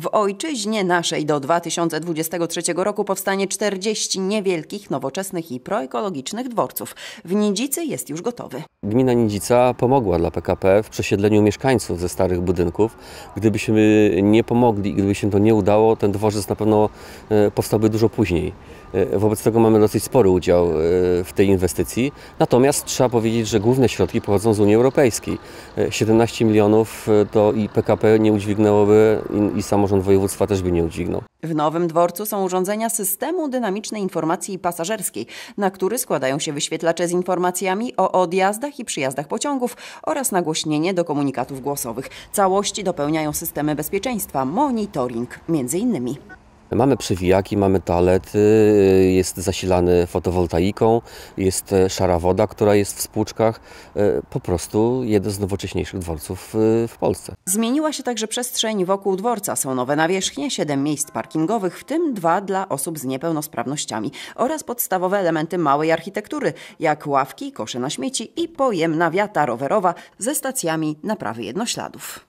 W ojczyźnie naszej do 2023 roku powstanie 40 niewielkich, nowoczesnych i proekologicznych dworców. W Nidzicy jest już gotowy. Gmina Nidzica pomogła dla PKP w przesiedleniu mieszkańców ze starych budynków. Gdybyśmy nie pomogli i gdyby się to nie udało, ten dworzec na pewno e, powstałby dużo później. E, wobec tego mamy dosyć spory udział e, w tej inwestycji. Natomiast trzeba powiedzieć, że główne środki pochodzą z Unii Europejskiej. 17 milionów to i PKP nie udźwignęłoby i, i samo samorząd województwa też by nie udźwignął. W nowym dworcu są urządzenia systemu dynamicznej informacji pasażerskiej, na który składają się wyświetlacze z informacjami o odjazdach i przyjazdach pociągów oraz nagłośnienie do komunikatów głosowych. Całości dopełniają systemy bezpieczeństwa, monitoring między innymi. Mamy przewijaki, mamy toalety, jest zasilany fotowoltaiką, jest e, szara woda, która jest w spłuczkach. E, po prostu jeden z nowocześniejszych dworców e, w Polsce. Zmieniła się także przestrzeń wokół dworca. Są nowe nawierzchnie, siedem miejsc parkingowych, w tym dwa dla osób z niepełnosprawnościami oraz podstawowe elementy małej architektury, jak ławki, kosze na śmieci i pojemna wiata rowerowa ze stacjami naprawy jednośladów.